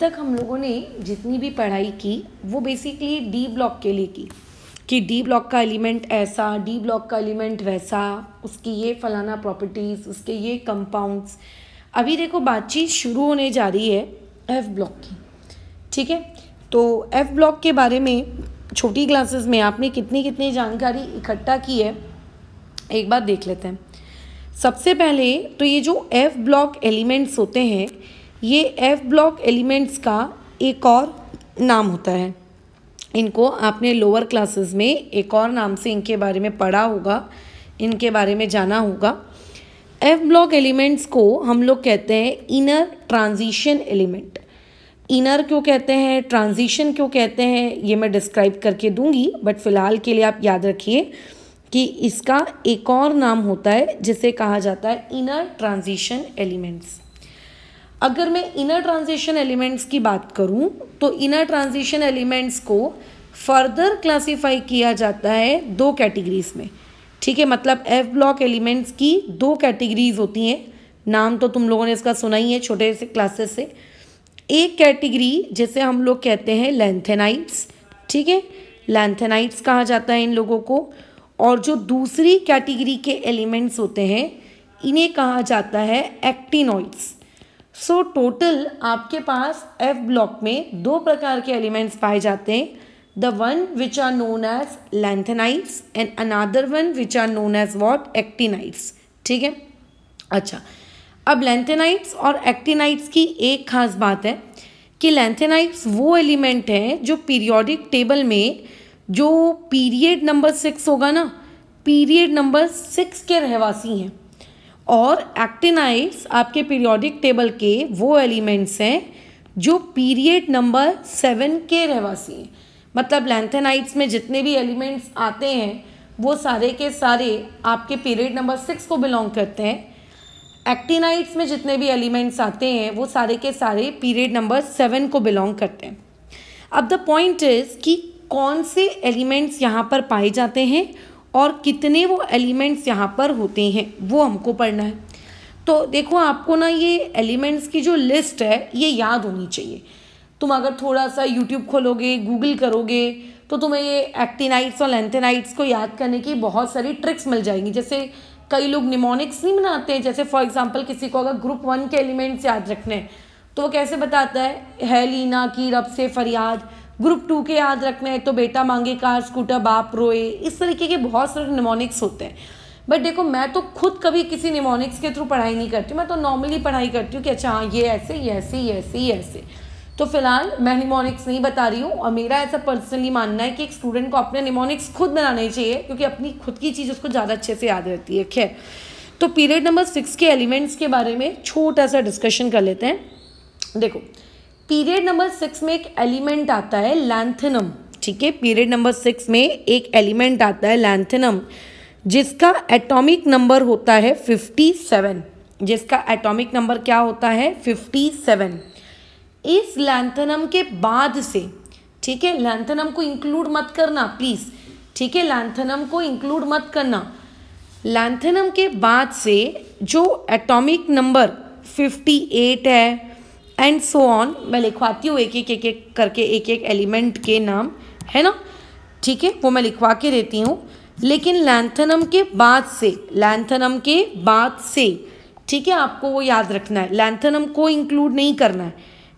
तक हम लोगों ने जितनी भी पढ़ाई की वो बेसिकली डी ब्लॉक के लिए की कि डी ब्लॉक का एलिमेंट ऐसा डी ब्लॉक का एलिमेंट वैसा उसकी ये फलाना प्रॉपर्टीज़ उसके ये कंपाउंड्स अभी देखो बातचीत शुरू होने जा रही है एफ ब्लॉक की ठीक है तो एफ ब्लॉक के बारे में छोटी क्लासेस में आपने कितनी कितनी जानकारी इकट्ठा की है एक बार देख लेते हैं सबसे पहले तो ये जो एफ ब्लॉक एलिमेंट्स होते हैं ये एफ ब्लॉक एलिमेंट्स का एक और नाम होता है इनको आपने लोअर क्लासेस में एक और नाम से इनके बारे में पढ़ा होगा इनके बारे में जाना होगा एफ ब्लॉक एलिमेंट्स को हम लोग कहते हैं इनर ट्रांजिशन एलिमेंट इनर क्यों कहते हैं ट्रांजिशन क्यों कहते हैं ये मैं डिस्क्राइब करके दूंगी बट फिलहाल के लिए आप याद रखिए कि इसका एक और नाम होता है जिसे कहा जाता है इनर ट्रांजिशन एलिमेंट्स अगर मैं इनर ट्रांजिशन एलिमेंट्स की बात करूं तो इनर ट्रांजिशन एलिमेंट्स को फर्दर क्लासिफाई किया जाता है दो कैटेगरीज में ठीक है मतलब एफ ब्लॉक एलिमेंट्स की दो कैटेगरीज होती हैं नाम तो तुम लोगों ने इसका सुना ही है छोटे से क्लासेस से एक कैटेगरी जैसे हम लोग कहते हैं लेंथेनाइट्स ठीक है लेंथेनाइट्स कहा जाता है इन लोगों को और जो दूसरी कैटेगरी के एलिमेंट्स होते हैं इन्हें कहा जाता है एक्टिनॉइड्स सो so, टोटल आपके पास एफ ब्लॉक में दो प्रकार के एलिमेंट्स पाए जाते हैं the one which are known as lanthanides and another one which are known as what actinides ठीक है अच्छा अब लेंथेनाइट्स और एक्टिनाइट्स की एक खास बात है कि लेंथेनाइट्स वो एलिमेंट हैं जो पीरियोडिक टेबल में जो पीरियड नंबर सिक्स होगा ना पीरियड नंबर सिक्स के रहवासी हैं और एक्टिनाइड्स आपके पीरियोडिक टेबल के वो एलिमेंट्स हैं जो पीरियड नंबर सेवन के रहवासी हैं मतलब लेंथेनाइट्स में जितने भी एलिमेंट्स आते हैं वो सारे के सारे आपके पीरियड नंबर सिक्स को बिलोंग करते हैं एक्टिनाइट्स में जितने भी एलिमेंट्स आते हैं वो सारे के सारे पीरियड नंबर सेवन को बिलोंग करते हैं अब द पॉइंट इज़ कि कौन से एलिमेंट्स यहाँ पर पाए जाते हैं और कितने वो एलिमेंट्स यहाँ पर होते हैं वो हमको पढ़ना है तो देखो आपको ना ये एलिमेंट्स की जो लिस्ट है ये याद होनी चाहिए तुम अगर थोड़ा सा यूट्यूब खोलोगे गूगल करोगे तो तुम्हें ये एक्टिनाइट्स और लेंथेनाइट्स को याद करने की बहुत सारी ट्रिक्स मिल जाएंगी जैसे कई लोग निमोनिक्स नहीं बनाते हैं जैसे फॉर एग्जाम्पल किसी को अगर ग्रुप वन के एलिमेंट्स याद रखने हैं तो वो कैसे बताता है है लीना की रब से फरियाद ग्रुप टू के याद रखना है तो बेटा मांगे कार स्कूटर बाप रोए इस तरीके के बहुत सारे निमोनिक्स होते हैं बट देखो मैं तो खुद कभी किसी निमोनिक्स के थ्रू पढ़ाई नहीं करती मैं तो नॉर्मली पढ़ाई करती हूँ कि अच्छा हाँ ये ऐसे ये ऐसे ये ऐसे ये ऐसे तो फिलहाल मैं निमोनिक्स नहीं बता रही हूँ और मेरा ऐसा पर्सनली मानना है कि एक स्टूडेंट को अपने निमोनिक्स खुद बनाने चाहिए क्योंकि अपनी खुद की चीज़ उसको ज़्यादा अच्छे से याद रहती है खैर तो पीरियड नंबर सिक्स के एलिमेंट्स के बारे में छोटा सा डिस्कशन कर लेते हैं देखो पीरियड नंबर सिक्स में एक एलिमेंट आता है लैंथनम ठीक है पीरियड नंबर सिक्स में एक एलिमेंट आता है लैंथनम जिसका एटॉमिक नंबर होता है फिफ्टी सेवन जिसका एटॉमिक नंबर क्या होता है फिफ्टी सेवन इस लैंथनम के बाद से ठीक है लैंथनम को इंक्लूड मत करना प्लीज़ ठीक है लैंथनम को इंक्लूड मत करना लैंथनम के बाद से जो एटॉमिक नंबर 58 है एंड सो ऑन मैं लिखवाती हूँ एक एक एक एक करके एक एक एलिमेंट के नाम है ना ठीक है वो मैं लिखवा के देती हूँ लेकिन लैंथनम के बाद से लैंथनम के बाद से ठीक है आपको वो याद रखना है लैंथनम को इंक्लूड नहीं करना है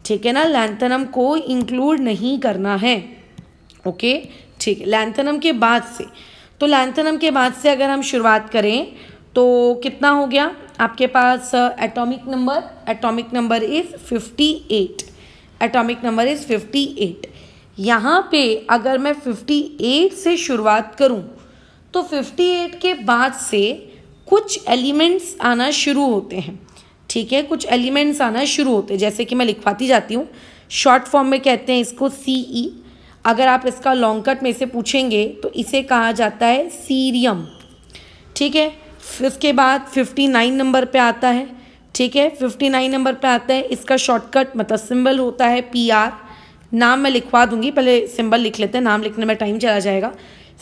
ठीक है ना लैंथनम को इंक्लूड नहीं करना है ओके ठीक है लैंथनम के बाद से तो लैंथनम के बाद से अगर हम शुरुआत करें तो कितना हो गया आपके पास atomic number atomic number is fifty eight atomic number is fifty eight यहाँ पे अगर मैं फिफ्टी एट से शुरुआत करूँ तो फिफ्टी एट के बाद से कुछ एलिमेंट्स आना शुरू होते हैं ठीक है कुछ एलिमेंट्स आना शुरू होते हैं जैसे कि मैं लिखवाती जाती हूँ शॉर्ट फॉर्म में कहते हैं इसको सी ई e. अगर आप इसका लॉन्ग कट में से पूछेंगे तो इसे कहा जाता है सीरियम ठीक है इसके बाद फिफ्टी नाइन नंबर पे आता है ठीक है फिफ्टी नाइन नंबर पे आता है इसका शॉर्टकट मतलब सिंबल होता है पी आर नाम मैं लिखवा दूंगी पहले सिंबल लिख लेते हैं नाम लिखने में टाइम चला जाएगा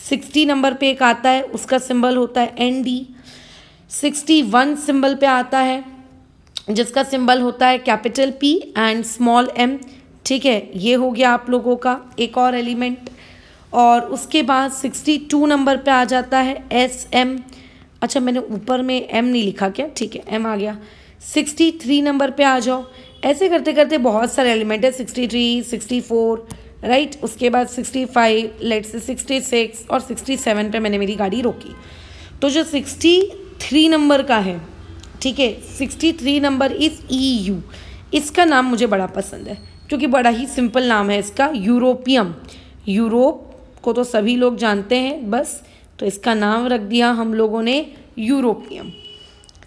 सिक्सटी नंबर पे एक आता है उसका सिंबल होता है N D sixty one symbol पे आता है जिसका सिंबल होता है capital P and small M ठीक है ये हो गया आप लोगों का एक और एलिमेंट और उसके बाद सिक्सटी टू नंबर पे आ जाता है एस एम अच्छा मैंने ऊपर में एम नहीं लिखा क्या ठीक है एम आ गया सिक्सटी थ्री नंबर पे आ जाओ ऐसे करते करते बहुत सारे एलिमेंट है sixty three sixty four right उसके बाद sixty five let's say sixty six और सिक्सटी सेवन पर मैंने मेरी गाड़ी रोकी तो जो सिक्सटी थ्री नंबर का है ठीक है sixty three number is E U इसका नाम मुझे बड़ा पसंद है क्योंकि बड़ा ही सिंपल नाम है इसका यूरोपियम यूरोप को तो सभी लोग जानते हैं बस तो इसका नाम रख दिया हम लोगों ने यूरोपियम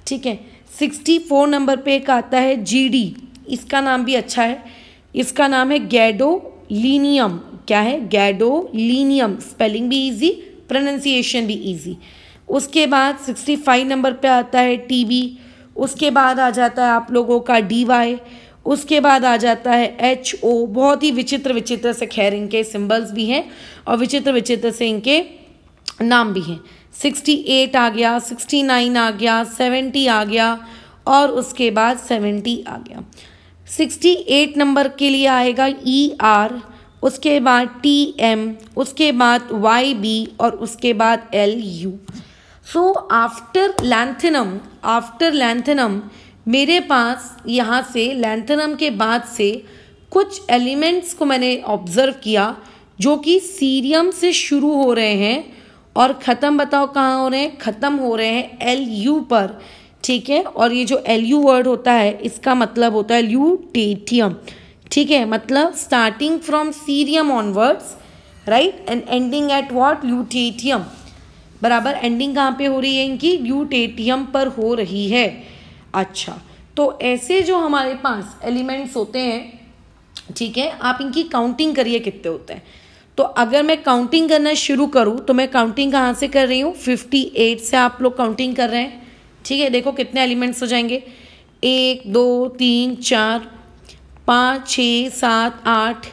ठीक है सिक्सटी फोर नंबर पे एक आता है जीडी इसका नाम भी अच्छा है इसका नाम है गैडोलिनियम क्या है गैडोलिनियम स्पेलिंग भी इजी प्रोनंसिएशन भी इजी उसके बाद सिक्सटी फाइव नंबर पे आता है टीबी उसके बाद आ जाता है आप लोगों का डी वाई उसके बाद आ जाता है एच ओ बहुत ही विचित्र विचित्र से खैर इनके सिंबल्स भी हैं और विचित्र विचित्र से इनके नाम भी हैं सिक्सटी एट आ गया सिक्सटी नाइन आ गया सेवेंटी आ गया और उसके बाद सेवेंटी आ गया सिक्सटी एट नंबर के लिए आएगा ई e आर उसके बाद टी एम उसके बाद वाई बी और उसके बाद L U so after lanthanum after lanthanum मेरे पास यहाँ से लैंथनम के बाद से कुछ एलिमेंट्स को मैंने ऑब्ज़र्व किया जो कि सीरियम से शुरू हो रहे हैं और ख़त्म बताओ कहाँ हो रहे हैं ख़त्म हो रहे हैं एल यू पर ठीक है और ये जो एल यू वर्ड होता है इसका मतलब होता है टेटियम ठीक है मतलब starting from cerium onwards right and ending at what lutetium बराबर एंडिंग कहाँ पे हो रही है इनकी ल्यूटेटियम पर हो रही है अच्छा तो ऐसे जो हमारे पास एलिमेंट्स होते हैं ठीक है आप इनकी काउंटिंग करिए कितने होते हैं तो अगर मैं काउंटिंग करना शुरू करूँ तो मैं काउंटिंग कहाँ से कर रही हूँ फिफ्टी एट से आप लोग काउंटिंग कर रहे हैं ठीक है देखो कितने एलिमेंट्स हो जाएंगे एक दो तीन चार पाँच छ सात आठ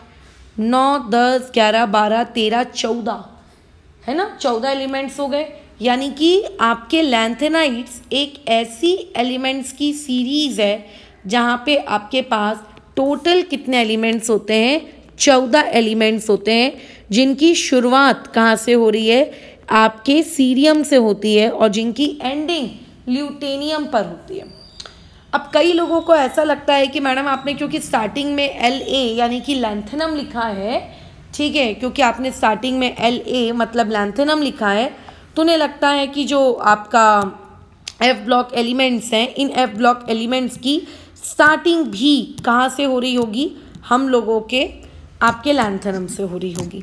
नौ दस ग्यारह बारह तेरह चौदह है ना चौदह एलिमेंट्स हो गए यानी कि आपके लेंथेनाइट्स एक ऐसी एलिमेंट्स की सीरीज़ है जहाँ पे आपके पास टोटल कितने एलिमेंट्स होते हैं चौदह एलिमेंट्स होते हैं जिनकी शुरुआत कहाँ से हो रही है आपके सीरियम से होती है और जिनकी एंडिंग ल्यूटेनियम पर होती है अब कई लोगों को ऐसा लगता है कि मैडम आपने क्योंकि स्टार्टिंग में एल ए यानी कि लैंथनम लिखा है ठीक है क्योंकि आपने स्टार्टिंग में एल ए मतलब लैंथनम लिखा है तो उन्हें लगता है कि जो आपका एफ ब्लॉक एलिमेंट्स हैं इन एफ ब्लॉक एलिमेंट्स की स्टार्टिंग भी कहाँ से हो रही होगी हम लोगों के आपके लैंथनम से हो रही होगी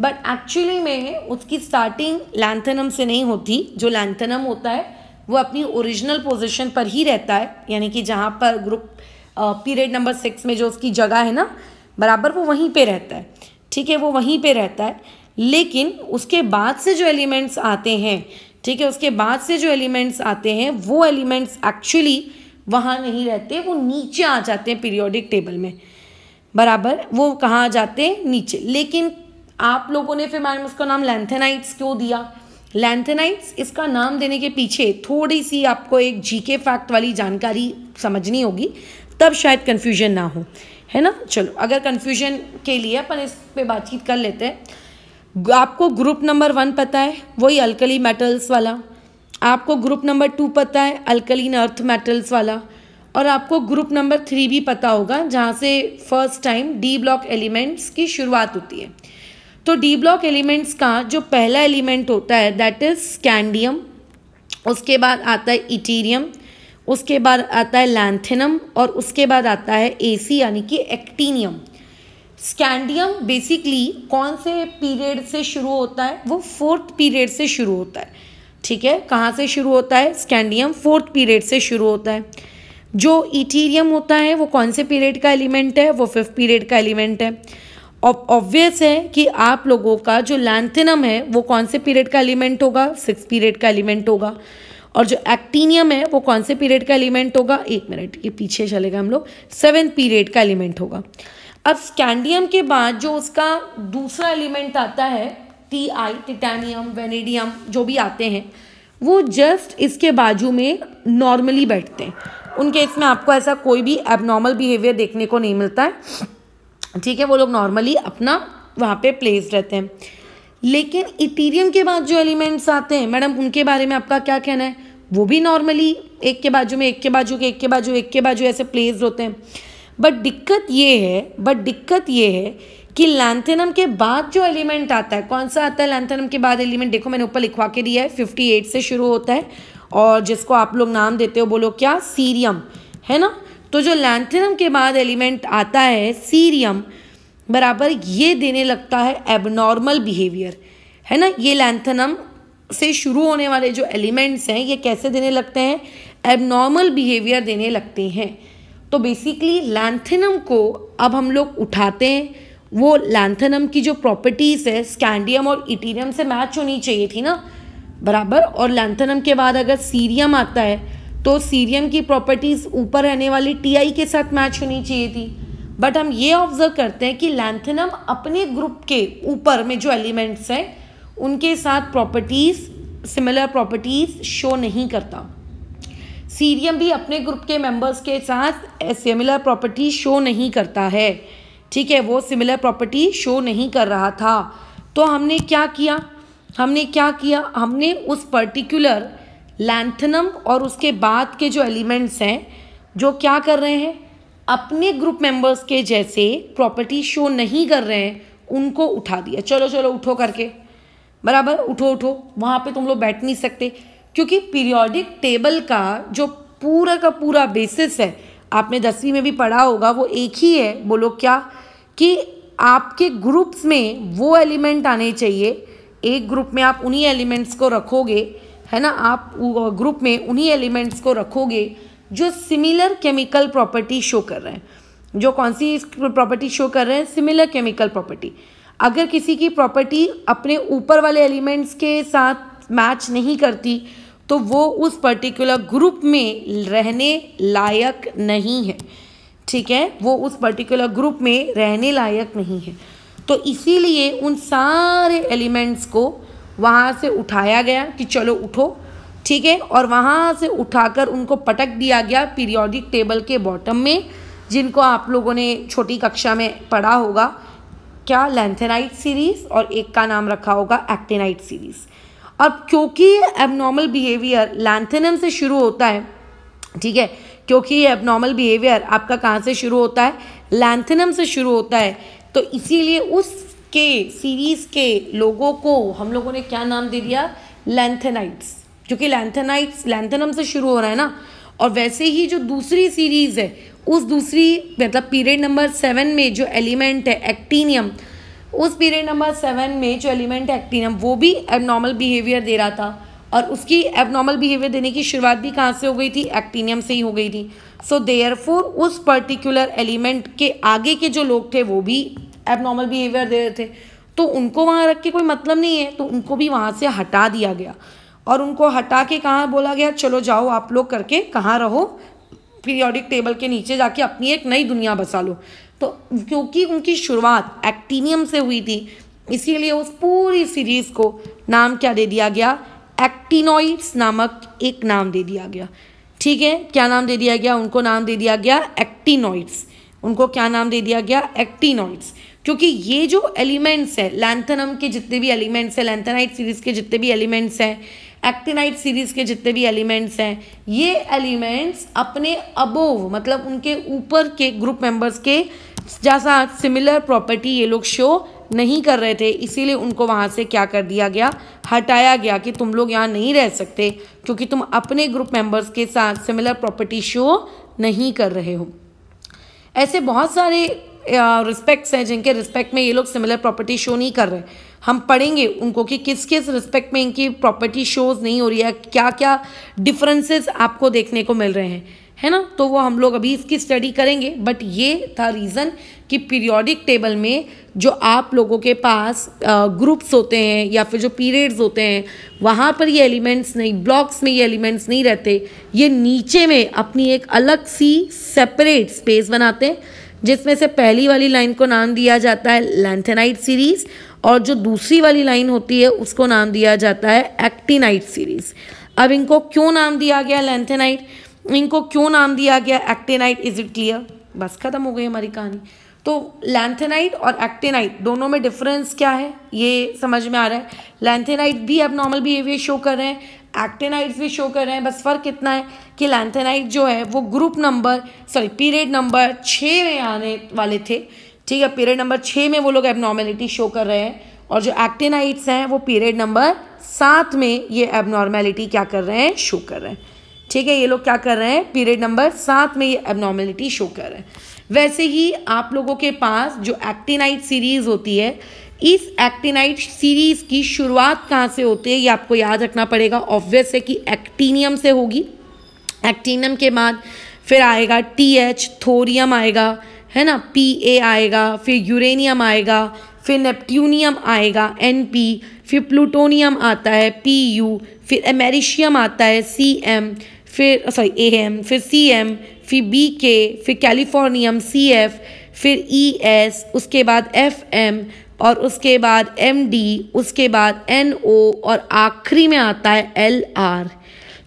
बट एक्चुअली में उसकी स्टार्टिंग लैंथनम से नहीं होती जो लैंथनम होता है वो अपनी ओरिजिनल पोजीशन पर ही रहता है यानी कि जहाँ पर ग्रुप पीरियड नंबर सिक्स में जो उसकी जगह है ना बराबर वो वहीं पे रहता है ठीक है वो वहीं पे रहता है लेकिन उसके बाद से जो एलिमेंट्स आते हैं ठीक है उसके बाद से जो एलिमेंट्स आते हैं वो एलिमेंट्स एक्चुअली वहाँ नहीं रहते वो नीचे आ जाते हैं पीरियोडिक टेबल में बराबर वो कहाँ आ जाते हैं नीचे लेकिन आप लोगों ने फिर मैम उसका नाम लेंथेनाइट्स क्यों दिया लेंथेनाइट्स इसका नाम देने के पीछे थोड़ी सी आपको एक जीके फैक्ट वाली जानकारी समझनी होगी तब शायद कन्फ्यूजन ना हो है ना चलो अगर कन्फ्यूजन के लिए अपन इस पर बातचीत कर लेते हैं आपको ग्रुप नंबर वन पता है वही अल्कली मेटल्स वाला आपको ग्रुप नंबर टू पता है अल्कलीन अर्थ मेटल्स वाला और आपको ग्रुप नंबर थ्री भी पता होगा जहाँ से first time d block elements की शुरुआत होती है तो डी ब्लॉक एलिमेंट्स का जो पहला एलिमेंट होता है दैट इज स्कैंडियम उसके बाद आता है इटीरियम उसके बाद आता है लैंथिनम और उसके बाद आता है ए सी यानी कि एक्टीनियम स्कैंडियम बेसिकली कौन से पीरियड से शुरू होता है वो फोर्थ पीरियड से शुरू होता है ठीक है कहाँ से शुरू होता है स्कैंडियम फोर्थ पीरियड से शुरू होता है जो इटीरियम होता है वो कौन से पीरियड का एलिमेंट है वो फिफ्थ पीरियड का एलिमेंट है ऑब्वियस है कि आप लोगों का जो लैंथिनम है वो कौन से पीरियड का एलिमेंट होगा सिक्स पीरियड का एलिमेंट होगा और जो एक्टीनियम है वो कौन से पीरियड का एलिमेंट होगा एक मिनट ये पीछे चलेगा हम लोग सेवेंथ पीरियड का एलिमेंट होगा अब स्कैंडियम के बाद जो उसका दूसरा एलिमेंट आता है टी आई टिटानियम वेनेडियम जो भी आते हैं वो जस्ट इसके बाजू में नॉर्मली बैठते हैं उनके इसमें आपको ऐसा कोई भी एबनॉर्मल बिहेवियर देखने को नहीं मिलता है ठीक है वो लोग नॉर्मली अपना वहाँ पे प्लेस रहते हैं लेकिन इथीरियम के बाद जो एलिमेंट्स आते हैं मैडम उनके बारे में आपका क्या कहना है वो भी नॉर्मली एक के बाजू में एक के बाजू के एक के बाजू एक के बाजू ऐसे प्लेस होते हैं बट दिक्कत ये है बट दिक्कत ये है कि लैंथेनम के बाद जो एलिमेंट आता है कौन सा आता है लैंथेनम के बाद एलिमेंट देखो मैंने ऊपर लिखवा के दिया है फिफ्टी एट से शुरू होता है और जिसको आप लोग नाम देते हो बोलो क्या सीरियम है ना तो जो लैंथनम के बाद एलिमेंट आता है सीरियम बराबर ये देने लगता है एबनॉर्मल बिहेवियर है ना ये लैंथनम से शुरू होने वाले जो एलिमेंट्स हैं ये कैसे देने लगते हैं एबनॉर्मल बिहेवियर देने लगते हैं तो बेसिकली लैंथनम को अब हम लोग उठाते हैं वो लैंथनम की जो प्रॉपर्टीज़ है स्कैंडियम और इटीरियम से मैच होनी चाहिए थी ना बराबर और लैंथनम के बाद अगर सीरियम आता है तो सीरियम की प्रॉपर्टीज़ ऊपर रहने वाली टी के साथ मैच होनी चाहिए थी बट हम ये ऑब्जर्व करते हैं कि लैंथनम अपने ग्रुप के ऊपर में जो एलिमेंट्स हैं उनके साथ प्रॉपर्टीज़ सिमिलर प्रॉपर्टीज़ शो नहीं करता सीरियम भी अपने ग्रुप के मेंबर्स के साथ सिमिलर प्रॉपर्टी शो नहीं करता है ठीक है वो सिमिलर प्रॉपर्टी शो नहीं कर रहा था तो हमने क्या किया हमने क्या किया हमने उस पर्टिकुलर लैंथनम और उसके बाद के जो एलिमेंट्स हैं जो क्या कर रहे हैं अपने ग्रुप मेंबर्स के जैसे प्रॉपर्टी शो नहीं कर रहे हैं उनको उठा दिया चलो चलो उठो करके बराबर उठो उठो वहाँ पे तुम लोग बैठ नहीं सकते क्योंकि पीरियोडिक टेबल का जो पूरा का पूरा बेसिस है आपने दसवीं में भी पढ़ा होगा वो एक ही है बोलो क्या कि आपके ग्रुप्स में वो एलिमेंट आने चाहिए एक ग्रुप में आप उन्हीं एलिमेंट्स को रखोगे है ना आप ग्रुप में उन्हीं एलिमेंट्स को रखोगे जो सिमिलर केमिकल प्रॉपर्टी शो कर रहे हैं जो कौन सी प्रॉपर्टी शो कर रहे हैं सिमिलर केमिकल प्रॉपर्टी अगर किसी की प्रॉपर्टी अपने ऊपर वाले एलिमेंट्स के साथ मैच नहीं करती तो वो उस पर्टिकुलर ग्रुप में रहने लायक नहीं है ठीक है वो उस पर्टिकुलर ग्रुप में रहने लायक नहीं है तो इसीलिए उन सारे एलिमेंट्स को वहाँ से उठाया गया कि चलो उठो ठीक है और वहाँ से उठाकर उनको पटक दिया गया पीरियोडिक टेबल के बॉटम में जिनको आप लोगों ने छोटी कक्षा में पढ़ा होगा क्या लेंथेनाइट सीरीज़ और एक का नाम रखा होगा एक्टेनाइट सीरीज़ अब क्योंकि ये एबनॉर्मल बिहेवियर लैंथेनम से शुरू होता है ठीक है क्योंकि ये एबनॉर्मल बिहेवियर आपका कहाँ से शुरू होता है लैंथेनम से शुरू होता है तो इसीलिए उस के सीरीज़ के लोगों को हम लोगों ने क्या नाम दे दिया लेंथेनाइट्स क्योंकि लेंथेनाइट्स लेंथेनम से शुरू हो रहा है ना और वैसे ही जो दूसरी सीरीज़ है उस दूसरी मतलब पीरियड नंबर सेवन में जो एलिमेंट है एक्टीनियम उस पीरियड नंबर सेवन में जो एलिमेंट है एक्टीनियम वो भी एबनॉर्मल बिहेवियर दे रहा था और उसकी एबनॉर्मल बिहेवियर देने की शुरुआत भी कहाँ से हो गई थी एक्टीनियम से ही हो गई थी सो so, देयरफोर उस पर्टिकुलर एलिमेंट के आगे के जो लोग थे वो भी एबनॉर्मल बिहेवियर दे रहे थे तो उनको वहाँ रख के कोई मतलब नहीं है तो उनको भी वहाँ से हटा दिया गया और उनको हटा के कहाँ बोला गया चलो जाओ आप लोग करके कहाँ रहो पीरियोडिक टेबल के नीचे जाके अपनी एक नई दुनिया बसा लो तो क्योंकि उनकी शुरुआत एक्टीनियम से हुई थी इसीलिए उस पूरी सीरीज़ को नाम क्या दे दिया गया एक्टिनोइड्स नामक एक नाम दे दिया गया ठीक है क्या नाम दे दिया गया उनको नाम दे दिया गया एक्टिनोइड्स उनको क्या नाम दे दिया गया एक्टिनोइड्स क्योंकि ये जो एलिमेंट्स है लैंथनम के जितने भी एलिमेंट्स हैं लैंथनाइट सीरीज के जितने भी एलिमेंट्स हैं एक्टिनाइट सीरीज के जितने भी एलिमेंट्स हैं ये एलिमेंट्स अपने अबोव मतलब उनके ऊपर के ग्रुप मेंबर्स के जैसा सिमिलर प्रॉपर्टी ये लोग शो नहीं कर रहे थे इसीलिए उनको वहाँ से क्या कर दिया गया हटाया गया कि तुम लोग यहाँ नहीं रह सकते क्योंकि तुम अपने ग्रुप मेंबर्स के साथ सिमिलर प्रॉपर्टी शो नहीं कर रहे हो ऐसे बहुत सारे रिस्पेक्ट्स हैं जिनके रिस्पेक्ट में ये लोग सिमिलर प्रॉपर्टी शो नहीं कर रहे हम पढ़ेंगे उनको कि किस किस रिस्पेक्ट में इनकी प्रॉपर्टी शोज़ नहीं हो रही है क्या क्या डिफरेंसेस आपको देखने को मिल रहे हैं है ना तो वो हम लोग अभी इसकी स्टडी करेंगे बट ये था रीज़न कि पीरियोडिक टेबल में जो आप लोगों के पास ग्रुप्स होते हैं या फिर जो पीरियड्स होते हैं वहाँ पर ये एलिमेंट्स नहीं ब्लॉक्स में ये एलिमेंट्स नहीं रहते ये नीचे में अपनी एक अलग सी सेपरेट स्पेस बनाते हैं जिसमें से पहली वाली लाइन को नाम दिया जाता है लेंथेनाइट सीरीज और जो दूसरी वाली लाइन होती है उसको नाम दिया जाता है एक्टिनाइट सीरीज अब इनको क्यों नाम दिया गया लेंथेनाइट इनको क्यों नाम दिया गया एक्टेनाइट इज इट क्लियर बस खत्म हो गई हमारी कहानी तो लैंथेनाइट और एक्टेनाइट दोनों में डिफरेंस क्या है ये समझ में आ रहा है लैंथेनाइट भी अब नॉर्मल बिहेवियर शो कर रहे हैं एक्टेनाइड्स भी शो कर रहे हैं बस फ़र्क इतना है कि लैंथेनाइट जो है वो group number sorry period number छः में आने वाले थे ठीक है पीरियड नंबर छः में वो लोग एबनॉर्मेलिटी शो कर रहे हैं और जो एक्टेनाइट्स हैं वो पीरियड नंबर सात में ये एबनॉर्मेलिटी क्या कर रहे हैं शो कर रहे हैं ठीक है ये लोग क्या कर रहे हैं पीरियड नंबर सात में ये एबनॉर्मेलिटी शो कर रहे हैं वैसे ही आप लोगों के पास जो एक्टिनाइट सीरीज़ होती है इस एक्टिनाइट सीरीज की शुरुआत कहाँ से होती है ये आपको याद रखना पड़ेगा ऑब्वियस है कि एक्टीनियम से होगी एक्टीनियम के बाद फिर आएगा टी एच थोरियम आएगा है ना पी ए आएगा फिर यूरेनियम आएगा फिर नेपट्यूनियम आएगा एन पी फिर प्लूटोनियम आता है पी यू फिर एमेरिशियम आता है सी एम फिर सॉरी ए एम फिर सी एम फिर बी के फिर कैलिफोर्नियम सी एफ फिर ई e एस उसके बाद एफ एम और उसके बाद एम डी उसके बाद एन ओ और आखिरी में आता है एल आर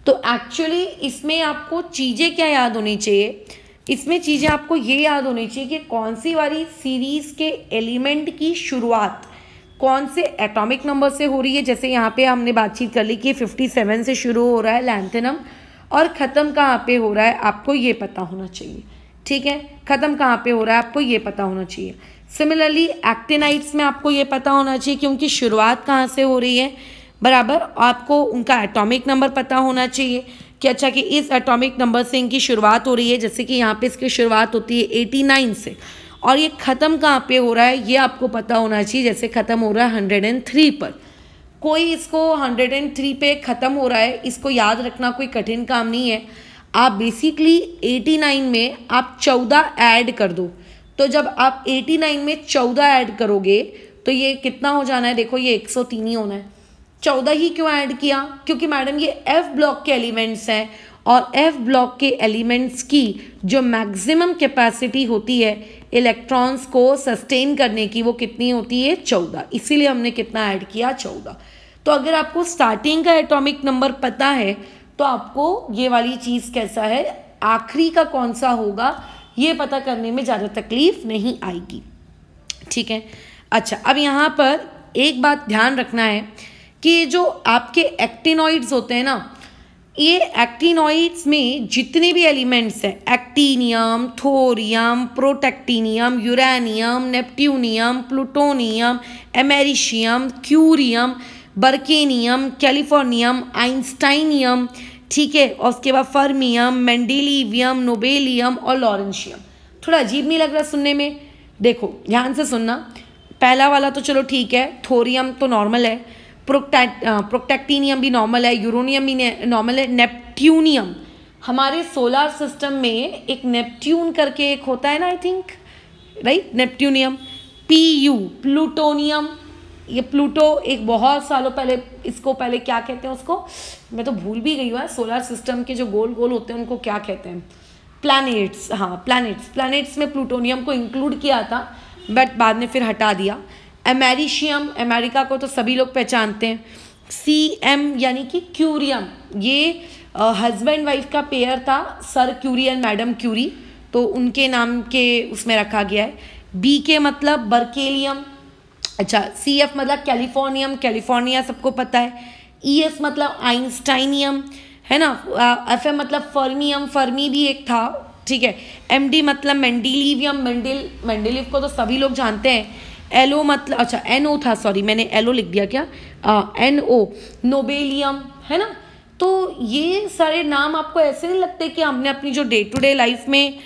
तो एक्चुअली इसमें आपको चीज़ें क्या याद होनी चाहिए इसमें चीज़ें आपको ये याद होनी चाहिए कि कौन सी वाली सीरीज़ के एलिमेंट की शुरुआत कौन से एटॉमिक नंबर से हो रही है जैसे यहाँ पे हमने बातचीत कर ली कि 57 से शुरू हो रहा है लैंथेनम और ख़त्म कहाँ पे हो रहा है आपको ये पता होना चाहिए ठीक है ख़त्म कहाँ पे हो रहा है आपको ये पता होना चाहिए सिमिलरली एक्टिनाइट्स में आपको ये पता होना चाहिए कि उनकी शुरुआत कहाँ से हो रही है बराबर आपको उनका एटॉमिक नंबर पता होना चाहिए कि अच्छा कि इस एटॉमिक नंबर से इनकी शुरुआत हो रही है जैसे कि यहाँ पे इसकी शुरुआत होती है एटी नाइन से और ये ख़त्म कहाँ पे हो रहा है ये आपको पता होना चाहिए जैसे ख़त्म हो रहा है हंड्रेड एंड थ्री पर कोई इसको हंड्रेड एंड थ्री पे ख़त्म हो रहा है इसको याद रखना कोई कठिन काम नहीं है आप बेसिकली नाइन में आप चौदह ऐड कर दो तो जब आप 89 में 14 ऐड करोगे तो ये कितना हो जाना है देखो ये 103 ही होना है 14 ही क्यों ऐड किया क्योंकि मैडम ये एफ ब्लॉक के एलिमेंट्स हैं और एफ ब्लॉक के एलिमेंट्स की जो मैक्सिमम कैपेसिटी होती है इलेक्ट्रॉन्स को सस्टेन करने की वो कितनी होती है चौदह इसीलिए हमने कितना ऐड किया चौदह तो अगर आपको स्टार्टिंग का एटॉमिक नंबर पता है तो आपको ये वाली चीज़ कैसा है आखिरी का कौन सा होगा ये पता करने में ज़्यादा तकलीफ नहीं आएगी ठीक है अच्छा अब यहाँ पर एक बात ध्यान रखना है कि जो आपके एक्टिनॉइड्स होते हैं ना ये एक्टिनॉइड्स में जितने भी एलिमेंट्स हैं actinium thorium protactinium uranium neptunium plutonium americium curium berkelium californium einsteinium ठीक है और उसके बाद फर्मियम मेंडिलीवियम नोबेलियम और लॉरेंशियम थोड़ा अजीब नहीं लग रहा सुनने में देखो ध्यान से सुनना पहला वाला तो चलो ठीक है थोरियम तो नॉर्मल है प्रोक्टैक्ट प्रोक्टैक्टीनियम भी नॉर्मल है यूरोनियम भी नॉर्मल है नेपट्यूनियम हमारे सोलार सिस्टम में एक नेपट्यून करके एक होता है ना I think right neptunium P U plutonium ये प्लूटो एक बहुत सालों पहले इसको पहले क्या कहते हैं उसको मैं तो भूल भी गई हुआ सोलर सिस्टम के जो गोल गोल होते हैं उनको क्या कहते हैं प्लैनेट्स हाँ प्लैनेट्स प्लैनेट्स में प्लूटोनियम को इंक्लूड किया था बट बाद में फिर हटा दिया अमेरिशियम अमेरिका को तो सभी लोग पहचानते हैं सी एम यानी कि क्यूरियम ये हस्बैंड वाइफ का पेयर था sir Curie and madam Curie तो उनके नाम के उसमें रखा गया है बी के मतलब बर्केलियम अच्छा सी एफ मतलब कैलिफोर्नियम कैलिफोर्निया सबको पता है ई e एस मतलब आइंस्टाइनियम है ना एफ एम मतलब फर्मियम फर्मी भी एक था ठीक है एम डी मतलब मेंडिलीवियम मेंडिल मेंडिलीव को तो सभी लोग जानते हैं एल ओ मतलब अच्छा एन ओ था सॉरी मैंने एल ओ लिख दिया क्या एन ओ नोबेलियम है ना तो ये सारे नाम आपको ऐसे नहीं लगते कि हमने अपनी जो डे टू डे लाइफ में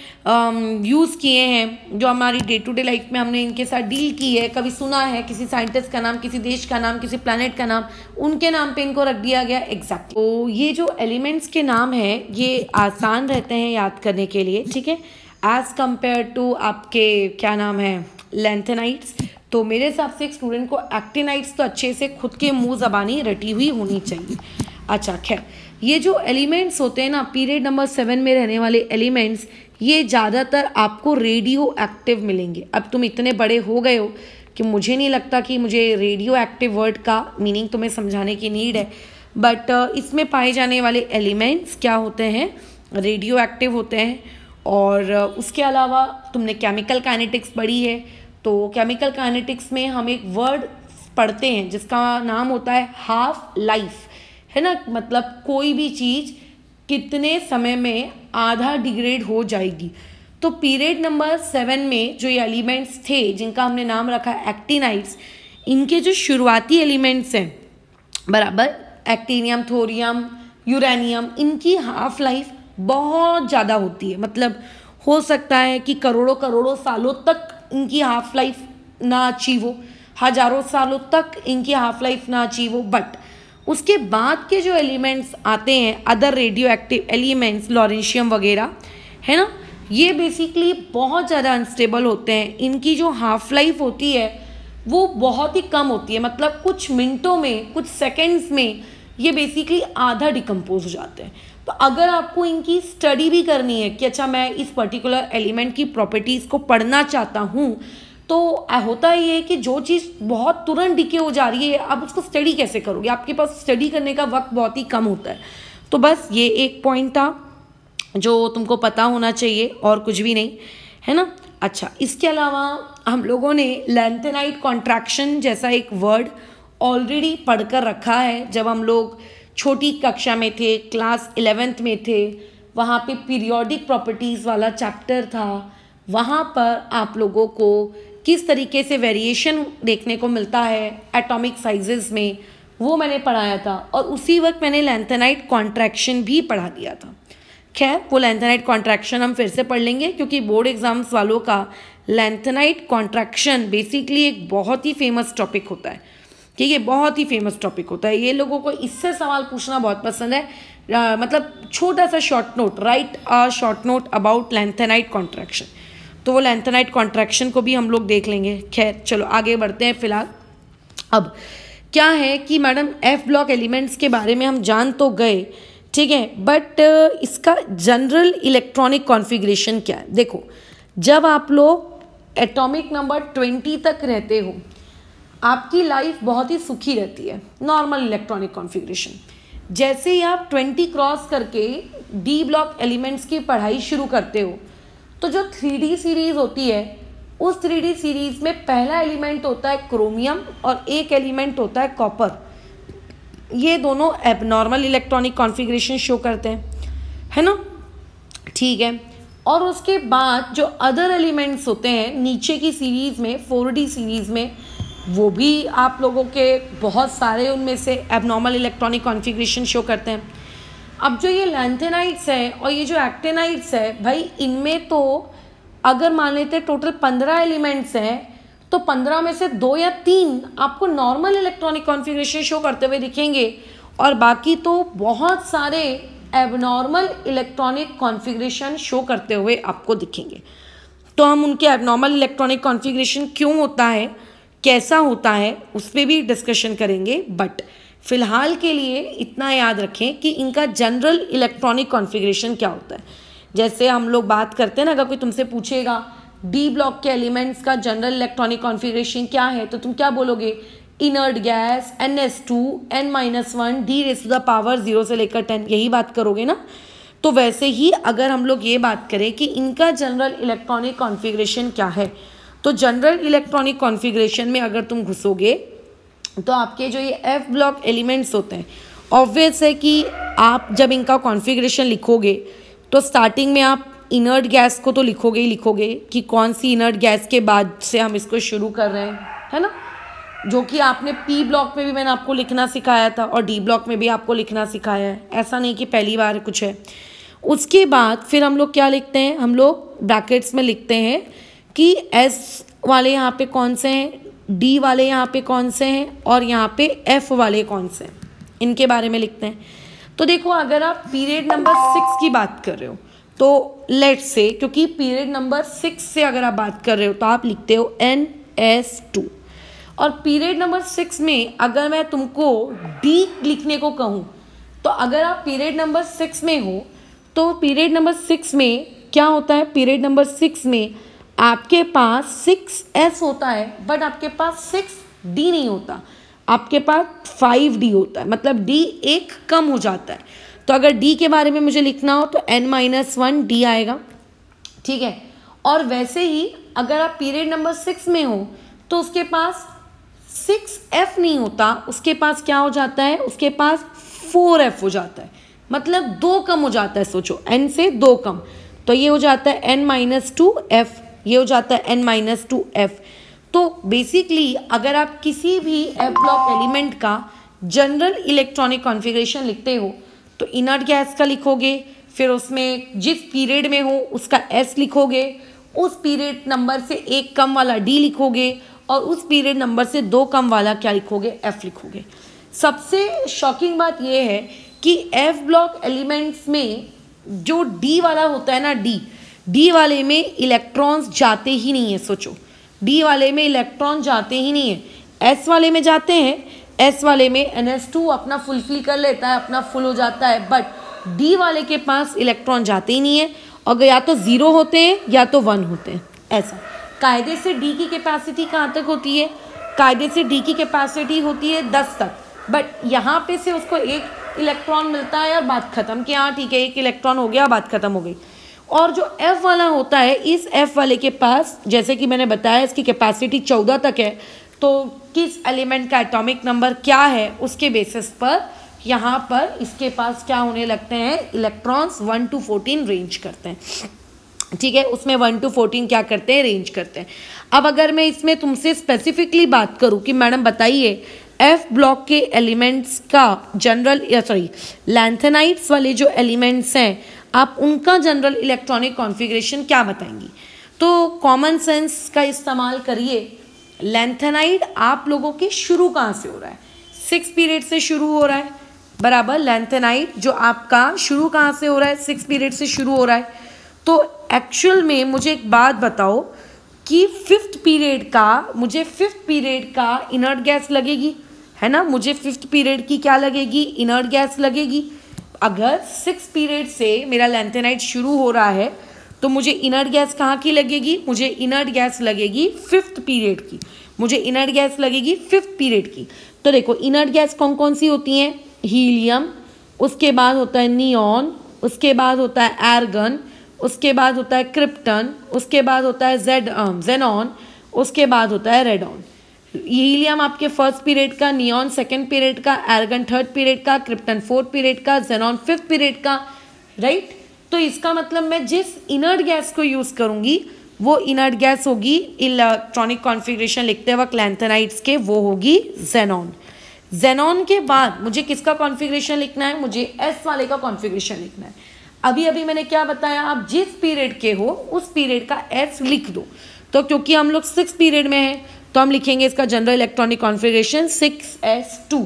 यूज़ किए हैं जो हमारी डे टू डे लाइफ में हमने इनके साथ डील की है कभी सुना है किसी साइंटिस्ट का नाम किसी देश का नाम किसी प्लानट का नाम उनके नाम पे इनको रख दिया गया एग्जैक्ट तो ये जो एलिमेंट्स के नाम हैं ये आसान रहते हैं याद करने के लिए ठीक है एज़ कम्पेयर टू आपके क्या नाम है लेंथेनाइट्स तो मेरे हिसाब से एक स्टूडेंट को एक्टिनाइट्स तो अच्छे से खुद के मुँह जबानी रटी हुई होनी चाहिए अच्छा खैर ये जो एलिमेंट्स होते हैं ना पीरियड नंबर सेवन में रहने वाले एलिमेंट्स ये ज़्यादातर आपको रेडियो एक्टिव मिलेंगे अब तुम इतने बड़े हो गए हो कि मुझे नहीं लगता कि मुझे रेडियो एक्टिव वर्ड का मीनिंग तुम्हें समझाने की नीड है बट इसमें पाए जाने वाले एलिमेंट्स क्या होते हैं रेडियो एक्टिव होते हैं और उसके अलावा तुमने केमिकल काइनेटिक्स पढ़ी है तो केमिकल काइनेटिक्स में हम एक वर्ड पढ़ते हैं जिसका नाम होता है हाफ लाइफ है ना मतलब कोई भी चीज़ कितने समय में आधा डिग्रेड हो जाएगी तो पीरियड नंबर सेवन में जो ये एलिमेंट्स थे जिनका हमने नाम रखा एक्टिनाइट्स इनके जो शुरुआती एलिमेंट्स हैं बराबर एक्टिनियम थोरियम यूरेनियम इनकी हाफ लाइफ बहुत ज़्यादा होती है मतलब हो सकता है कि करोड़ों करोड़ों सालों तक इनकी हाफ लाइफ ना अचीव हो हजारों सालों तक इनकी हाफ लाइफ ना अचीव हो बट उसके बाद के जो एलिमेंट्स आते हैं other radioactive elements lawrencium वगैरह है ना ये बेसिकली बहुत ज़्यादा अनस्टेबल होते हैं इनकी जो हाफ लाइफ होती है वो बहुत ही कम होती है मतलब कुछ मिनटों में कुछ सेकेंड्स में ये बेसिकली आधा डिकम्पोज हो जाते हैं तो अगर आपको इनकी स्टडी भी करनी है कि अच्छा मैं इस पर्टिकुलर एलिमेंट की प्रॉपर्टीज़ को पढ़ना चाहता हूँ तो होता ये है कि जो चीज़ बहुत तुरंत डिके हो जा रही है आप उसको स्टडी कैसे करोगे आपके पास स्टडी करने का वक्त बहुत ही कम होता है तो बस ये एक पॉइंट था जो तुमको पता होना चाहिए और कुछ भी नहीं है ना अच्छा इसके अलावा हम लोगों ने लेंथेनाइट कॉन्ट्रैक्शन जैसा एक वर्ड ऑलरेडी पढ़कर रखा है जब हम लोग छोटी कक्षा में थे क्लास इलेवेंथ में थे वहाँ पे पीरियोडिक प्रॉपर्टीज़ वाला चैप्टर था वहाँ पर आप लोगों को किस तरीके से वेरिएशन देखने को मिलता है एटॉमिक साइजेस में वो मैंने पढ़ाया था और उसी वक्त मैंने लेंथेनाइट कॉन्ट्रैक्शन भी पढ़ा दिया था खैर वो लेंथेनाइट कॉन्ट्रैक्शन हम फिर से पढ़ लेंगे क्योंकि बोर्ड एग्जाम्स वालों का लेंथेनाइट कॉन्ट्रैक्शन बेसिकली एक बहुत ही फेमस टॉपिक होता है ठीक है बहुत ही फेमस टॉपिक होता है ये लोगों को इससे सवाल पूछना बहुत पसंद है आ, मतलब छोटा सा short note right a short note about lanthanide contraction तो वो लेंथनाइट कॉन्ट्रैक्शन को भी हम लोग देख लेंगे खैर चलो आगे बढ़ते हैं फिलहाल अब क्या है कि मैडम एफ ब्लॉक एलिमेंट्स के बारे में हम जान तो गए ठीक है बट इसका जनरल इलेक्ट्रॉनिक कॉन्फ़िगरेशन क्या है देखो जब आप लोग एटॉमिक नंबर ट्वेंटी तक रहते हो आपकी लाइफ बहुत ही सुखी रहती है नॉर्मल इलेक्ट्रॉनिक कॉन्फ़िगरेशन जैसे ही आप ट्वेंटी क्रॉस करके डी ब्लॉक एलिमेंट्स की पढ़ाई शुरू करते हो तो जो थ्री सीरीज़ होती है उस थ्री सीरीज़ में पहला एलिमेंट होता है क्रोमियम और एक एलिमेंट होता है कॉपर ये दोनों एबनॉर्मल इलेक्ट्रॉनिक कॉन्फ़िगरेशन शो करते हैं है ना ठीक है और उसके बाद जो अदर एलिमेंट्स होते हैं नीचे की सीरीज़ में फोर सीरीज़ में वो भी आप लोगों के बहुत सारे उनमें से एबनॉर्मल इलेक्ट्रॉनिक कॉन्फ़िगरेशन शो करते हैं अब जो ये लेंथेनाइट्स हैं और ये जो एक्टेनाइट्स है भाई इनमें तो अगर मान लेते टोटल पंद्रह एलिमेंट्स हैं तो पंद्रह में से दो या तीन आपको नॉर्मल इलेक्ट्रॉनिक कॉन्फ़िगरेशन शो करते हुए दिखेंगे और बाकी तो बहुत सारे एबनॉर्मल इलेक्ट्रॉनिक कॉन्फ़िगरेशन शो करते हुए आपको दिखेंगे तो हम उनके एबनॉर्मल इलेक्ट्रॉनिक कॉन्फ़िगरेशन क्यों होता है कैसा होता है उस पर भी डिस्कशन करेंगे बट फिलहाल के लिए इतना याद रखें कि इनका जनरल इलेक्ट्रॉनिक कॉन्फ़िगरेशन क्या होता है जैसे हम लोग बात करते हैं ना अगर कोई तुमसे पूछेगा डी ब्लॉक के एलिमेंट्स का जनरल इलेक्ट्रॉनिक कॉन्फ़िगरेशन क्या है तो तुम क्या बोलोगे inert gas n s two n minus one d raise to the power zero से लेकर टेन यही बात करोगे ना तो वैसे ही अगर हम लोग ये बात करें कि इनका जनरल इलेक्ट्रॉनिक कॉन्फ़िगरेशन क्या है तो जनरल इलेक्ट्रॉनिक कॉन्फ़िगरेशन में अगर तुम घुसोगे तो आपके जो ये एफ ब्लॉक एलिमेंट्स होते हैं ऑब्वियस है कि आप जब इनका कॉन्फ़िगरेशन लिखोगे तो स्टार्टिंग में आप इनर्ट गैस को तो लिखोगे ही लिखोगे कि कौन सी इनर्ट गैस के बाद से हम इसको शुरू कर रहे हैं है ना जो कि आपने पी ब्लॉक में भी मैंने आपको लिखना सिखाया था और डी ब्लॉक में भी आपको लिखना सिखाया है ऐसा नहीं कि पहली बार कुछ है उसके बाद फिर हम लोग क्या लिखते हैं हम लोग ब्रैकेट्स में लिखते हैं कि एस वाले यहाँ पे कौन से हैं डी वाले यहाँ पे कौन से हैं और यहाँ पे एफ वाले कौन से हैं इनके बारे में लिखते हैं तो देखो अगर आप पीरियड नंबर सिक्स की बात कर रहे हो तो लेट से क्योंकि पीरियड नंबर सिक्स से अगर आप बात कर रहे हो तो आप लिखते हो एन एस टू और पीरियड नंबर सिक्स में अगर मैं तुमको डी लिखने को कहूँ तो अगर आप पीरियड नंबर सिक्स में हो तो पीरियड नंबर सिक्स में क्या होता है पीरियड नंबर सिक्स में आपके पास सिक्स एस होता है बट आपके पास सिक्स डी नहीं होता आपके पास फाइव डी होता है मतलब डी एक कम हो जाता है तो अगर डी के बारे में मुझे लिखना हो तो एन माइनस वन डी आएगा ठीक है और वैसे ही अगर आप पीरियड नंबर सिक्स में हो तो उसके पास सिक्स एफ नहीं होता उसके पास क्या हो जाता है उसके पास फोर एफ हो जाता है मतलब दो कम हो जाता है सोचो एन से दो कम तो ये हो जाता है एन माइनस टू एफ ये हो जाता है एन माइनस टू एफ तो बेसिकली अगर आप किसी भी एफ ब्लॉक एलिमेंट का जनरल इलेक्ट्रॉनिक कॉन्फ़िगरेशन लिखते हो तो इनर्ट गैस का लिखोगे फिर उसमें जिस पीरियड में हो उसका एस लिखोगे उस पीरियड नंबर से एक कम वाला डी लिखोगे और उस पीरियड नंबर से दो कम वाला क्या लिखोगे एफ लिखोगे सबसे शॉकिंग बात यह है कि एफ ब्लॉक एलिमेंट्स में जो डी वाला होता है ना डी डी वाले में इलेक्ट्रॉन्स जाते ही नहीं है सोचो डी वाले में इलेक्ट्रॉन जाते ही नहीं है एस वाले में जाते हैं एस वाले में एन एस टू अपना फुलफिल कर लेता है अपना फुल हो जाता है बट डी वाले के पास इलेक्ट्रॉन जाते ही नहीं है और या तो ज़ीरो होते हैं या तो वन होते हैं ऐसा कायदे से डी की कैपेसिटी कहाँ तक होती है कायदे से डी की कैपेसिटी होती है दस तक बट यहाँ पे से उसको एक इलेक्ट्रॉन मिलता है और बात ख़त्म कि हाँ ठीक है एक इलेक्ट्रॉन हो गया बात ख़त्म हो गई और जो एफ़ वाला होता है इस एफ़ वाले के पास जैसे कि मैंने बताया इसकी कैपेसिटी चौदह तक है तो किस एलिमेंट का एटॉमिक नंबर क्या है उसके बेसिस पर यहाँ पर इसके पास क्या होने लगते हैं electrons one to fourteen range करते हैं ठीक है उसमें वन टू फोर्टीन क्या करते हैं रेंज करते हैं अब अगर मैं इसमें तुमसे स्पेसिफिकली बात करूँ कि मैडम बताइए एफ ब्लॉक के एलिमेंट्स का जनरल या सॉरी लैंथेनाइट्स वाले जो एलिमेंट्स हैं आप उनका जनरल इलेक्ट्रॉनिक कॉन्फ़िगरेशन क्या बताएंगी तो कॉमन सेंस का इस्तेमाल करिए लेंथेनाइड आप लोगों के शुरू कहाँ से हो रहा है सिक्स पीरियड से शुरू हो रहा है बराबर लेंथेनाइड जो आपका शुरू कहाँ से हो रहा है सिक्स पीरियड से शुरू हो रहा है तो एक्चुअल में मुझे एक बात बताओ कि फिफ्थ पीरियड का मुझे फिफ्थ पीरियड का इनर्ट गैस लगेगी है ना मुझे फिफ्थ पीरियड की क्या लगेगी इनर्ट गैस लगेगी अगर सिक्स पीरियड से मेरा लेंथेनाइट शुरू हो रहा है तो मुझे इनर्ट गैस कहाँ की लगेगी मुझे इनर्ट गैस लगेगी फिफ्थ पीरियड की मुझे इनर्ट गैस लगेगी फिफ्थ पीरियड की तो देखो इनर्ट गैस कौन कौन सी होती हैं हीलियम उसके बाद होता है नियॉन उसके बाद होता है एर्गन उसके बाद होता है क्रिप्टन उसके बाद होता है जेड जेनॉन um, उसके बाद होता है रेडॉन हीलियम आपके फर्स्ट पीरियड का नियॉन सेकेंड पीरियड का एरगन थर्ड पीरियड का क्रिप्टन फोर्थ पीरियड का जेनॉन फिफ्थ पीरियड का राइट right? तो इसका मतलब मैं जिस इनर्ट गैस को यूज़ करूंगी वो इनर्ट गैस होगी इलेक्ट्रॉनिक कॉन्फिग्रेशन लिखते वक्त लेंथेनाइट्स के वो होगी जेनॉन जेनॉन के बाद मुझे किसका कॉन्फिग्रेशन लिखना है मुझे एस वाले का कॉन्फिग्रेशन लिखना है अभी अभी मैंने क्या बताया आप जिस पीरियड के हो उस पीरियड का एस लिख दो तो क्योंकि हम लोग सिक्स पीरियड में हैं तो हम लिखेंगे इसका general electronic configuration six s two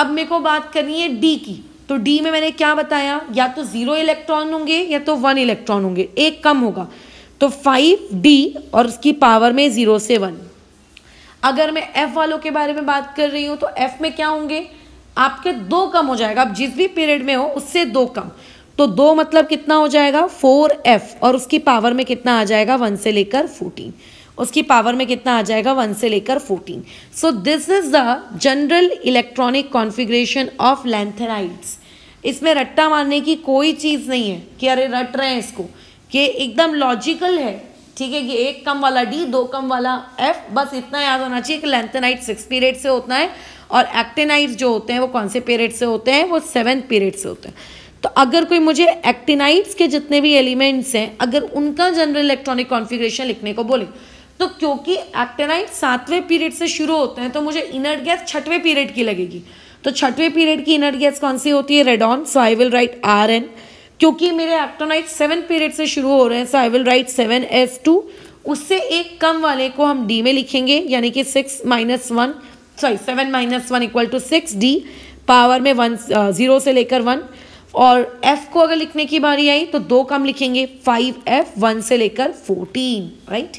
अब मेरे को बात करनी है डी की तो डी में मैंने क्या बताया या तो ज़ीरो इलेक्ट्रॉन होंगे या तो वन इलेक्ट्रॉन होंगे एक कम होगा तो फाइव डी और उसकी पावर में ज़ीरो से वन अगर मैं एफ़ वालों के बारे में बात कर रही हूँ तो एफ़ में क्या होंगे आपके दो कम हो जाएगा आप जिस भी पीरियड में हो उससे दो कम तो दो मतलब कितना हो जाएगा फोर एफ और उसकी पावर में कितना आ जाएगा वन से लेकर फोर्टीन उसकी पावर में कितना आ जाएगा वन से लेकर fourteen so this is the general electronic configuration of lanthanides इसमें रट्टा मारने की कोई चीज़ नहीं है कि अरे रट रहे हैं इसको कि एकदम लॉजिकल है ठीक है कि एक कम वाला डी दो कम वाला एफ बस इतना याद होना चाहिए कि लेंथेनाइट सिक्स पीरियड से होता है और एक्टेनाइट जो होते हैं वो कौन से पीरियड से होते हैं वो सेवन पीरियड से होते हैं तो अगर कोई मुझे एक्टिनाइट्स के जितने भी एलिमेंट्स हैं अगर उनका जनरल इलेक्ट्रॉनिक कॉन्फिग्रेशन लिखने को बोले तो क्योंकि एक्टेनाइट सातवें पीरियड से शुरू होते हैं तो मुझे इनर्ट गैस छठवें पीरियड की लगेगी तो छठवें पीरियड की इनर्ट गैस कौन सी होती है radon so I will write R N क्योंकि मेरे एक्टोनाइट सेवन पीरियड से शुरू हो रहे हैं so I will write seven s two उससे एक कम वाले को हम डी में लिखेंगे यानी कि six minus one sorry seven minus one equal to six d power में वन ज़ीरो uh, से लेकर वन और एफ को अगर लिखने की बारी आई तो दो कम लिखेंगे फाइव एफ वन से लेकर फोर्टीन राइट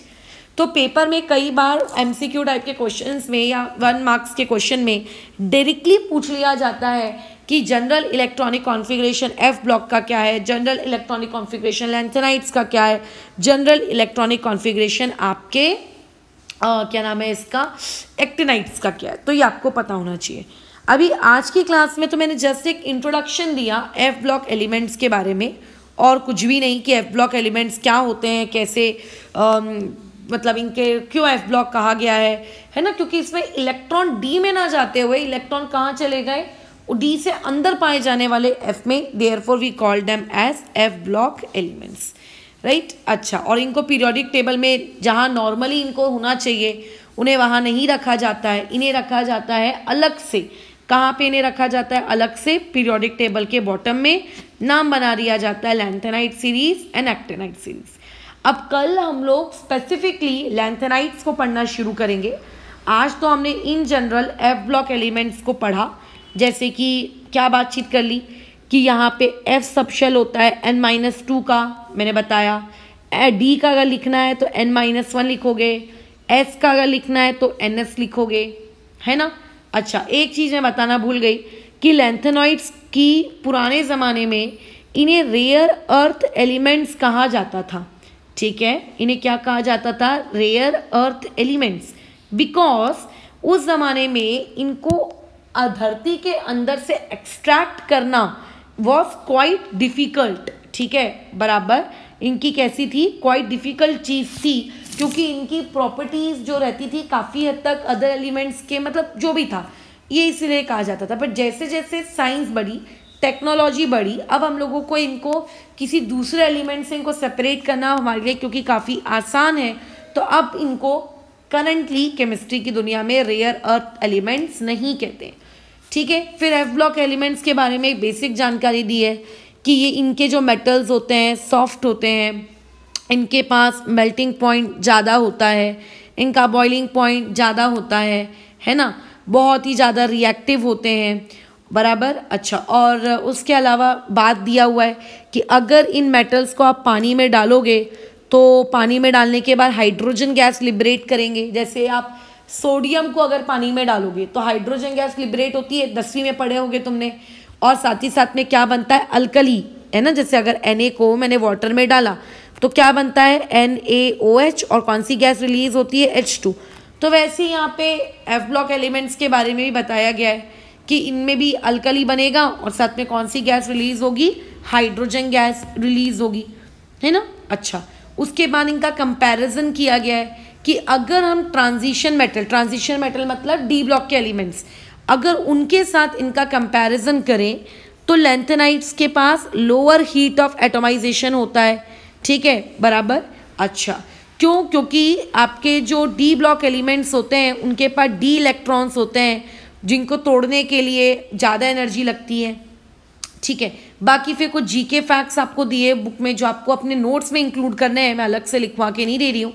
तो पेपर में कई बार क्यू टाइप के क्वेश्चंस में या वन मार्क्स के क्वेश्चन में डायरेक्टली पूछ लिया जाता है कि general electronic configuration f block का क्या है जनरल इलेक्ट्रॉनिक कॉन्फ़िगरेशन लेंथनाइट्स का क्या है जनरल इलेक्ट्रॉनिक कॉन्फ़िगरेशन आपके आ, क्या नाम है इसका एक्टिनाइट्स का क्या है तो ये आपको पता होना चाहिए अभी आज की क्लास में तो मैंने जस्ट एक इंट्रोडक्शन दिया एफ ब्लॉक एलिमेंट्स के बारे में और कुछ भी नहीं कि एफ ब्लॉक एलिमेंट्स क्या होते हैं कैसे आ, मतलब इनके क्यों एफ ब्लॉक कहा गया है है ना क्योंकि इसमें इलेक्ट्रॉन डी में ना जाते हुए इलेक्ट्रॉन कहाँ चले गए डी से अंदर पाए जाने वाले एफ में therefore we call them as f block elements right अच्छा और इनको पीरियोडिक टेबल में जहाँ नॉर्मली इनको होना चाहिए उन्हें वहाँ नहीं रखा जाता है इन्हें रखा जाता है अलग से कहाँ पे इन्हें रखा जाता है अलग से पीरियोडिक टेबल के बॉटम में नाम बना दिया जाता है lanthanide series and actinide series अब कल हम लोग स्पेसिफिकली लेंथेनाइट्स को पढ़ना शुरू करेंगे आज तो हमने इन जनरल एफ ब्लॉक एलिमेंट्स को पढ़ा जैसे कि क्या बातचीत कर ली कि यहाँ पे एफ सबशल होता है एन माइनस टू का मैंने बताया डी का अगर लिखना है तो एन माइनस वन लिखोगे एस का अगर लिखना है तो एन एस लिखोगे है ना अच्छा एक चीज़ मैं बताना भूल गई कि लेंथेनॉइड्स की पुराने ज़माने में इन्हें रेयर अर्थ एलिमेंट्स कहा जाता था ठीक है इन्हें क्या कहा जाता था रेयर अर्थ एलिमेंट्स बिकॉज उस ज़माने में इनको धरती के अंदर से एक्सट्रैक्ट करना वॉज क्वाइट डिफ़िकल्ट ठीक है बराबर इनकी कैसी थी क्वाइट डिफ़िकल्ट चीज़ थी क्योंकि इनकी प्रॉपर्टीज़ जो रहती थी काफ़ी हद तक अदर एलिमेंट्स के मतलब जो भी था ये इसलिए कहा जाता था बट जैसे जैसे साइंस बढ़ी टेक्नोलॉजी बढ़ी अब हम लोगों को इनको किसी दूसरे एलिमेंट से इनको सेपरेट करना हमारे लिए क्योंकि काफ़ी आसान है तो अब इनको करंटली केमिस्ट्री की दुनिया में रेयर अर्थ एलिमेंट्स नहीं कहते ठीक है फिर एफ ब्लॉक एलिमेंट्स के बारे में एक बेसिक जानकारी दी है कि ये इनके जो मेटल्स होते हैं सॉफ्ट होते हैं इनके पास मेल्टिंग पॉइंट ज़्यादा होता है इनका बॉइलिंग पॉइंट ज़्यादा होता है है ना बहुत ही ज़्यादा रिएक्टिव होते हैं बराबर अच्छा और उसके अलावा बात दिया हुआ है कि अगर इन मेटल्स को आप पानी में डालोगे तो पानी में डालने के बाद हाइड्रोजन गैस लिबरेट करेंगे जैसे आप सोडियम को अगर पानी में डालोगे तो हाइड्रोजन गैस लिबरेट होती है दसवीं में पढ़े होंगे तुमने और साथ ही साथ में क्या बनता है अल्कली है ना जैसे अगर एन को मैंने वाटर में डाला तो क्या बनता है एन ए ओ एच और कौन सी गैस रिलीज होती है एच टू तो वैसे यहाँ पे एफ ब्लॉक एलिमेंट्स के बारे में भी बताया गया है कि इनमें भी अलकली बनेगा और साथ में कौन सी गैस रिलीज होगी हाइड्रोजन गैस रिलीज होगी है ना अच्छा उसके बाद इनका कंपैरिजन किया गया है कि अगर हम ट्रांजिशन मेटल ट्रांजिशन मेटल मतलब डी ब्लॉक के एलिमेंट्स अगर उनके साथ इनका कंपैरिजन करें तो लेंथेनाइट्स के पास लोअर हीट ऑफ एटोमाइजेशन होता है ठीक है बराबर अच्छा क्यों क्योंकि आपके जो डी ब्लॉक एलिमेंट्स होते हैं उनके पास डी इलेक्ट्रॉन्स होते हैं जिनको तोड़ने के लिए ज़्यादा एनर्जी लगती है ठीक है बाकी फिर कुछ जीके फैक्ट्स आपको दिए बुक में जो आपको अपने नोट्स में इंक्लूड करने हैं मैं अलग से लिखवा के नहीं दे रही हूँ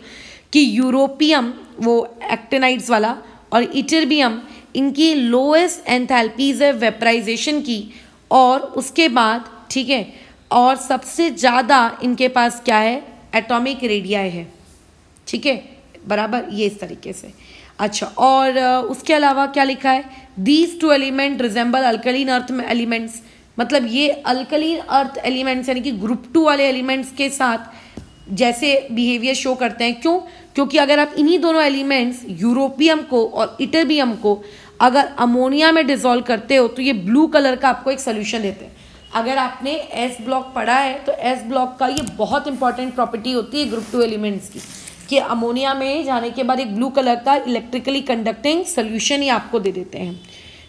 कि यूरोपियम वो एक्टेनाइट्स वाला और इटरबियम इनकी लोएस्ट एंथैल्पीज है वेपराइजेशन की और उसके बाद ठीक है और सबसे ज़्यादा इनके पास क्या है एटॉमिक रेडियाई है ठीक है बराबर ये इस तरीके से अच्छा और उसके अलावा क्या लिखा है these two element resemble alkaline earth elements मतलब ये अल्कलीन अर्थ एलिमेंट्स यानी कि ग्रुप टू वाले एलिमेंट्स के साथ जैसे बिहेवियर शो करते हैं क्यों क्योंकि अगर आप इन्हीं दोनों एलिमेंट्स यूरोपियम को और इटरबियम को अगर अमोनिया में डिजोल्व करते हो तो ये ब्लू कलर का आपको एक सोल्यूशन देते हैं अगर आपने एस ब्लॉक पढ़ा है तो एस ब्लॉक का ये बहुत इंपॉर्टेंट प्रॉपर्टी होती है ग्रुप टू एलिमेंट्स की कि अमोनिया में जाने के बाद एक ब्लू कलर का इलेक्ट्रिकली कंडक्टिंग सोल्यूशन ही आपको दे देते हैं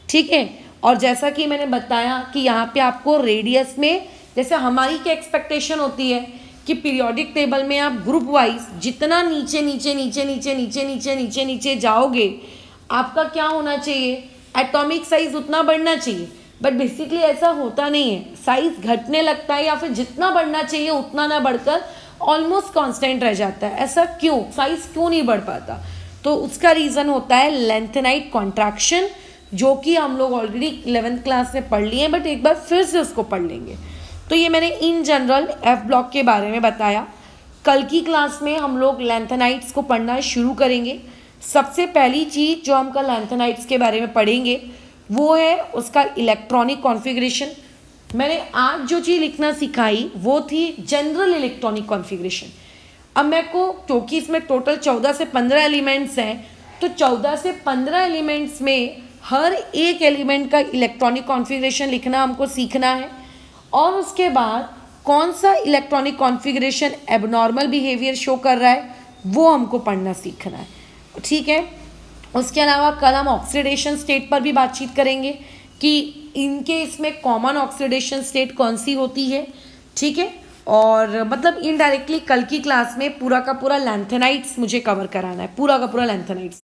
ठीक है और जैसा कि मैंने बताया कि यहाँ पे आपको रेडियस में जैसे हमारी क्या एक्सपेक्टेशन होती है कि पीरियोडिक टेबल में आप ग्रुप वाइज जितना नीचे नीचे नीचे नीचे नीचे नीचे नीचे नीचे जाओगे आपका क्या होना चाहिए एटॉमिक साइज उतना बढ़ना चाहिए बट बेसिकली ऐसा होता नहीं है साइज घटने लगता है या फिर जितना बढ़ना चाहिए उतना ना बढ़कर ऑलमोस्ट कांस्टेंट रह जाता है ऐसा क्यों साइज क्यों नहीं बढ़ पाता तो उसका रीज़न होता है लेंथेनाइट कॉन्ट्रैक्शन जो कि हम लोग ऑलरेडी इलेवेंथ क्लास में पढ़ लिए हैं बट एक बार फिर से उसको पढ़ लेंगे तो ये मैंने इन जनरल एफ ब्लॉक के बारे में बताया कल की क्लास में हम लोग लेंथेनाइट्स को पढ़ना शुरू करेंगे सबसे पहली चीज़ जो हम कल लेंथेनाइट्स के बारे में पढ़ेंगे वो है उसका इलेक्ट्रॉनिक कॉन्फ़िगरेशन मैंने आज जो चीज़ लिखना सिखाई वो थी जनरल इलेक्ट्रॉनिक कॉन्फ़िगरेशन अब मेरे को क्योंकि इसमें टोटल चौदह से पंद्रह एलिमेंट्स हैं तो चौदह से पंद्रह एलिमेंट्स में हर एक एलिमेंट का इलेक्ट्रॉनिक कॉन्फ़िगरेशन लिखना हमको सीखना है और उसके बाद कौन सा electronic configuration abnormal behaviour show कर रहा है वो हमको पढ़ना सीखना है ठीक है उसके अलावा कल हम ऑक्सीडेशन स्टेट पर भी बातचीत करेंगे कि इनके इसमें कॉमन ऑक्सीडेशन स्टेट कौन सी होती है ठीक है और मतलब इनडायरेक्टली कल की क्लास में पूरा का पूरा लेंथेनाइट्स मुझे कवर कराना है पूरा का पूरा लेंथेनाइट्स